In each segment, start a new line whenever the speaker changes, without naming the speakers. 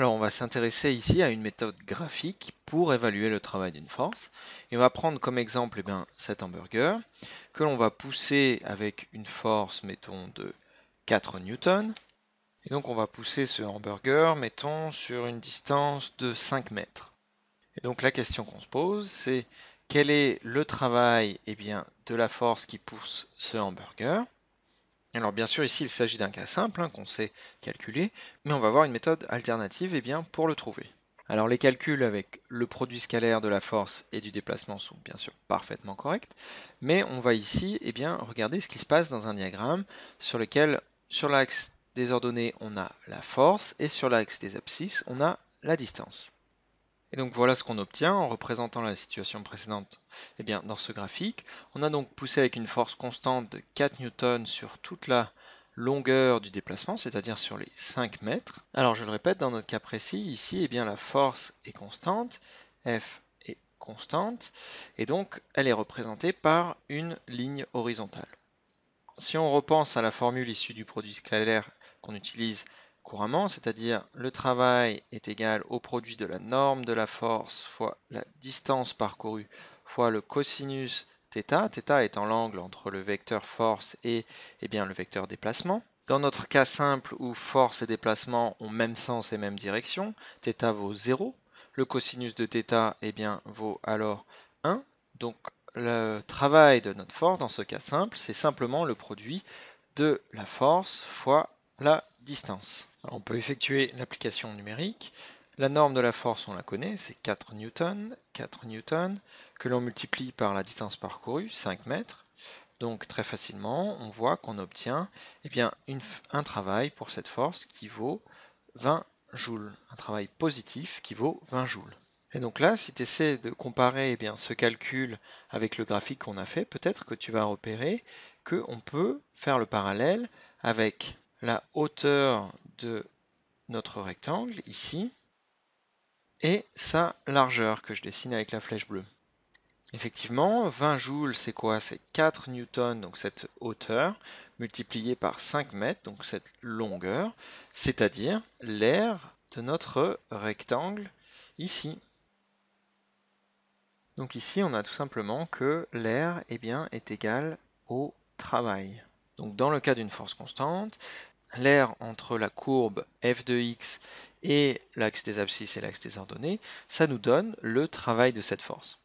Alors on va s'intéresser ici à une méthode graphique pour évaluer le travail d'une force. Et on va prendre comme exemple eh bien, cet hamburger que l'on va pousser avec une force, mettons, de 4 newtons. Et donc on va pousser ce hamburger, mettons, sur une distance de 5 mètres. Et donc la question qu'on se pose, c'est quel est le travail eh bien, de la force qui pousse ce hamburger alors bien sûr, ici, il s'agit d'un cas simple hein, qu'on sait calculer, mais on va voir une méthode alternative et eh bien, pour le trouver. Alors les calculs avec le produit scalaire de la force et du déplacement sont bien sûr parfaitement corrects, mais on va ici eh bien, regarder ce qui se passe dans un diagramme sur lequel, sur l'axe des ordonnées, on a la force, et sur l'axe des abscisses, on a la distance. Et donc voilà ce qu'on obtient en représentant la situation précédente. Eh bien dans ce graphique, on a donc poussé avec une force constante de 4 newtons sur toute la longueur du déplacement, c'est-à-dire sur les 5 mètres. Alors je le répète, dans notre cas précis, ici, eh bien, la force est constante, F est constante, et donc elle est représentée par une ligne horizontale. Si on repense à la formule issue du produit scalaire qu'on utilise couramment, c'est-à-dire le travail est égal au produit de la norme de la force fois la distance parcourue fois le cosinus θ, θ étant l'angle entre le vecteur force et, eh bien, le vecteur déplacement. Dans notre cas simple où force et déplacement ont même sens et même direction, θ vaut 0, le cosinus de θ eh bien, vaut alors 1, donc le travail de notre force dans ce cas simple, c'est simplement le produit de la force fois la distance on peut effectuer l'application numérique. La norme de la force, on la connaît, c'est 4 newtons, 4 newtons, que l'on multiplie par la distance parcourue, 5 mètres. Donc très facilement, on voit qu'on obtient eh bien, un travail pour cette force qui vaut 20 joules, un travail positif qui vaut 20 joules. Et donc là, si tu essaies de comparer eh bien, ce calcul avec le graphique qu'on a fait, peut-être que tu vas repérer qu'on peut faire le parallèle avec la hauteur de notre rectangle ici et sa largeur que je dessine avec la flèche bleue. Effectivement, 20 joules, c'est quoi C'est 4 newtons, donc cette hauteur, multipliée par 5 mètres, donc cette longueur, c'est-à-dire l'air de notre rectangle ici. Donc ici, on a tout simplement que l'air et eh bien, est égal au travail. Donc dans le cas d'une force constante, l'air entre la courbe f de x et l'axe des abscisses et l'axe des ordonnées, ça nous donne le travail de cette force.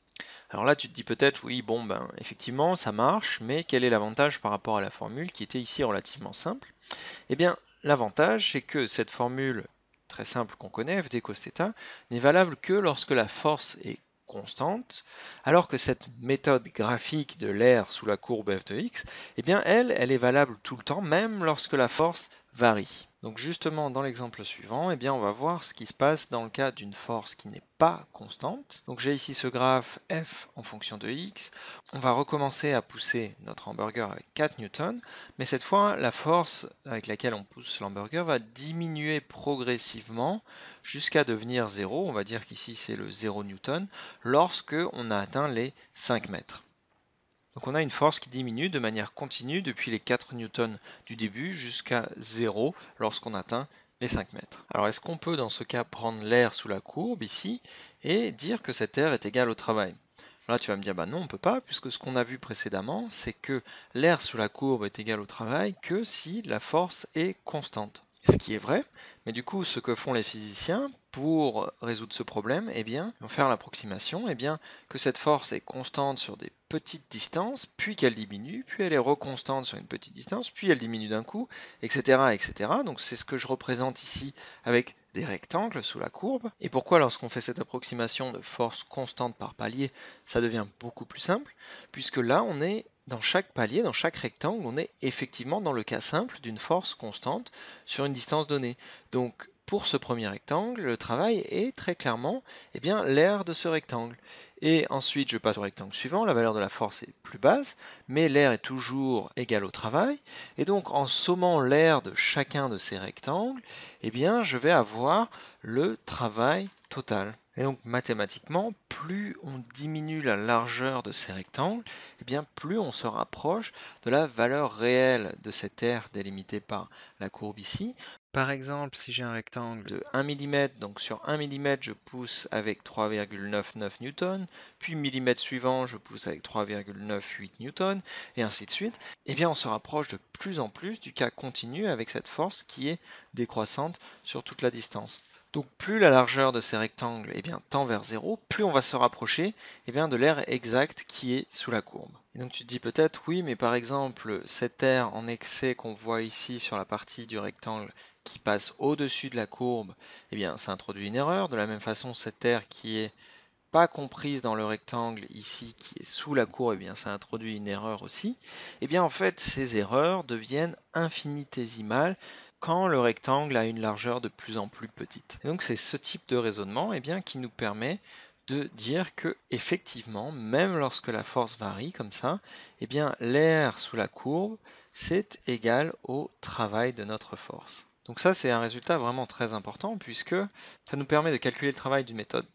Alors là, tu te dis peut-être, oui, bon, ben, effectivement, ça marche, mais quel est l'avantage par rapport à la formule qui était ici relativement simple Eh bien, l'avantage, c'est que cette formule très simple qu'on connaît, f d cos n'est valable que lorsque la force est constante, alors que cette méthode graphique de l'air sous la courbe f de x, eh bien elle, elle est valable tout le temps, même lorsque la force varie. Donc justement, dans l'exemple suivant, eh bien, on va voir ce qui se passe dans le cas d'une force qui n'est pas constante. Donc j'ai ici ce graphe f en fonction de x. On va recommencer à pousser notre hamburger avec 4 newtons, mais cette fois, la force avec laquelle on pousse l'hamburger va diminuer progressivement jusqu'à devenir 0. On va dire qu'ici, c'est le 0 newton lorsque on a atteint les 5 mètres. Donc on a une force qui diminue de manière continue depuis les 4 newtons du début jusqu'à 0 lorsqu'on atteint les 5 mètres. Alors est-ce qu'on peut dans ce cas prendre l'air sous la courbe ici et dire que cet air est égal au travail Là tu vas me dire bah non on peut pas puisque ce qu'on a vu précédemment c'est que l'air sous la courbe est égal au travail que si la force est constante. Ce qui est vrai, mais du coup ce que font les physiciens pour résoudre ce problème, eh bien, on faire l'approximation, eh bien, que cette force est constante sur des petites distances, puis qu'elle diminue, puis elle est reconstante sur une petite distance, puis elle diminue d'un coup, etc., etc. Donc c'est ce que je représente ici avec des rectangles sous la courbe. Et pourquoi lorsqu'on fait cette approximation de force constante par palier, ça devient beaucoup plus simple, puisque là on est dans chaque palier, dans chaque rectangle, on est effectivement dans le cas simple d'une force constante sur une distance donnée. Donc pour ce premier rectangle, le travail est très clairement eh bien l'air de ce rectangle. Et ensuite, je passe au rectangle suivant, la valeur de la force est plus basse, mais l'air est toujours égal au travail. Et donc, en sommant l'air de chacun de ces rectangles, eh bien, je vais avoir le travail Total. Et donc mathématiquement, plus on diminue la largeur de ces rectangles, et eh bien plus on se rapproche de la valeur réelle de cette aire délimitée par la courbe ici. Par exemple, si j'ai un rectangle de 1 mm, donc sur 1 mm je pousse avec 3,99 N, puis millimètre suivant je pousse avec 3,98 N, et ainsi de suite, et eh bien on se rapproche de plus en plus du cas continu avec cette force qui est décroissante sur toute la distance. Donc plus la largeur de ces rectangles eh bien, tend vers 0, plus on va se rapprocher eh bien, de l'aire exacte qui est sous la courbe. Et donc tu te dis peut-être, oui, mais par exemple, cette aire en excès qu'on voit ici sur la partie du rectangle qui passe au-dessus de la courbe, eh bien, ça introduit une erreur. De la même façon, cette aire qui n'est pas comprise dans le rectangle ici qui est sous la courbe, eh bien ça introduit une erreur aussi. Et eh bien en fait, ces erreurs deviennent infinitésimales quand le rectangle a une largeur de plus en plus petite. donc c'est ce type de raisonnement eh bien, qui nous permet de dire que effectivement, même lorsque la force varie comme ça, et eh bien l'air sous la courbe, c'est égal au travail de notre force. Donc ça, c'est un résultat vraiment très important puisque ça nous permet de calculer le travail d'une méthode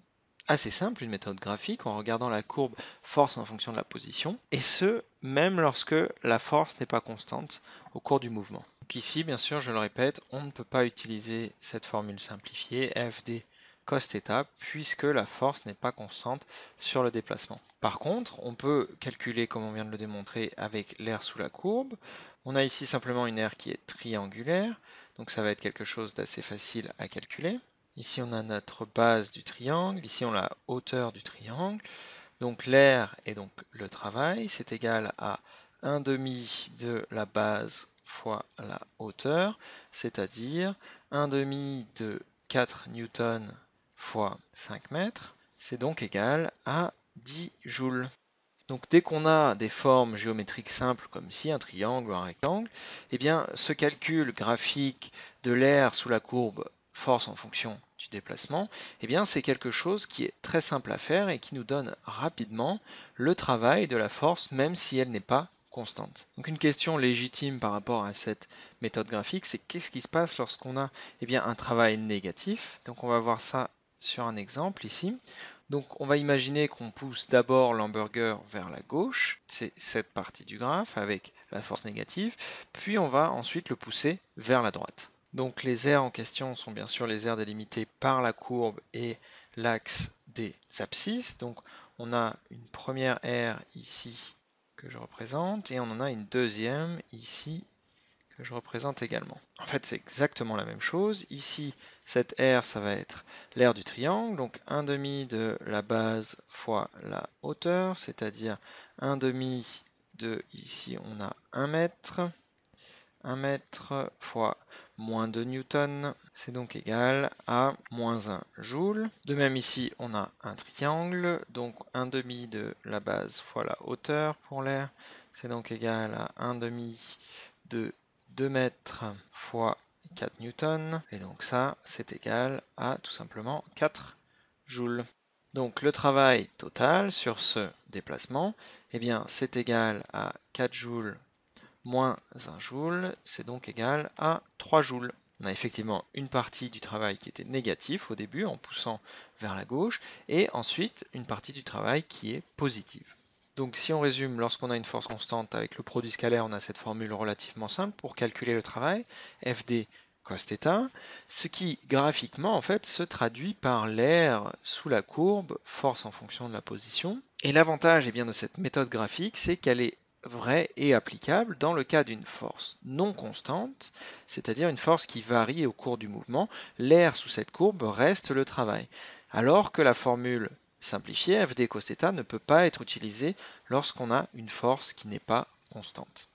assez simple, une méthode graphique, en regardant la courbe force en fonction de la position, et ce, même lorsque la force n'est pas constante au cours du mouvement. ici, bien sûr, je le répète, on ne peut pas utiliser cette formule simplifiée, FD cos θ, puisque la force n'est pas constante sur le déplacement. Par contre, on peut calculer, comme on vient de le démontrer, avec l'air sous la courbe. On a ici simplement une aire qui est triangulaire, donc ça va être quelque chose d'assez facile à calculer. Ici, on a notre base du triangle. Ici, on a la hauteur du triangle. Donc l'air et donc le travail, c'est égal à 1 demi de la base fois la hauteur, c'est-à-dire 1 demi de 4 newton fois 5 mètres. C'est donc égal à 10 joules. Donc dès qu'on a des formes géométriques simples comme ici, un triangle ou un rectangle, eh bien ce calcul graphique de l'air sous la courbe force en fonction du déplacement, eh bien c'est quelque chose qui est très simple à faire et qui nous donne rapidement le travail de la force même si elle n'est pas constante. Donc une question légitime par rapport à cette méthode graphique, c'est qu'est-ce qui se passe lorsqu'on a eh bien, un travail négatif Donc on va voir ça sur un exemple ici. Donc on va imaginer qu'on pousse d'abord l'hamburger vers la gauche, c'est cette partie du graphe avec la force négative, puis on va ensuite le pousser vers la droite. Donc les aires en question sont bien sûr les aires délimitées par la courbe et l'axe des abscisses. Donc on a une première aire ici que je représente et on en a une deuxième ici que je représente également. En fait c'est exactement la même chose. Ici cette aire ça va être l'aire du triangle, donc 1 demi de la base fois la hauteur, c'est-à-dire 1 demi de ici on a 1 mètre 1 mètre fois moins 2 newtons, c'est donc égal à moins 1 joule. De même ici, on a un triangle, donc 1 demi de la base fois la hauteur pour l'air, c'est donc égal à 1 demi de 2 mètres fois 4 newtons, et donc ça, c'est égal à tout simplement 4 joules. Donc le travail total sur ce déplacement, eh bien c'est égal à 4 joules moins 1 joule, c'est donc égal à 3 joules. On a effectivement une partie du travail qui était négatif au début en poussant vers la gauche, et ensuite une partie du travail qui est positive. Donc si on résume, lorsqu'on a une force constante avec le produit scalaire, on a cette formule relativement simple pour calculer le travail, Fd cos θ, ce qui graphiquement en fait se traduit par l'air sous la courbe, force en fonction de la position, et l'avantage eh bien, de cette méthode graphique, c'est qu'elle est vrai et applicable dans le cas d'une force non constante, c'est-à-dire une force qui varie au cours du mouvement, l'air sous cette courbe reste le travail, alors que la formule simplifiée Fd cosθ ne peut pas être utilisée lorsqu'on a une force qui n'est pas constante.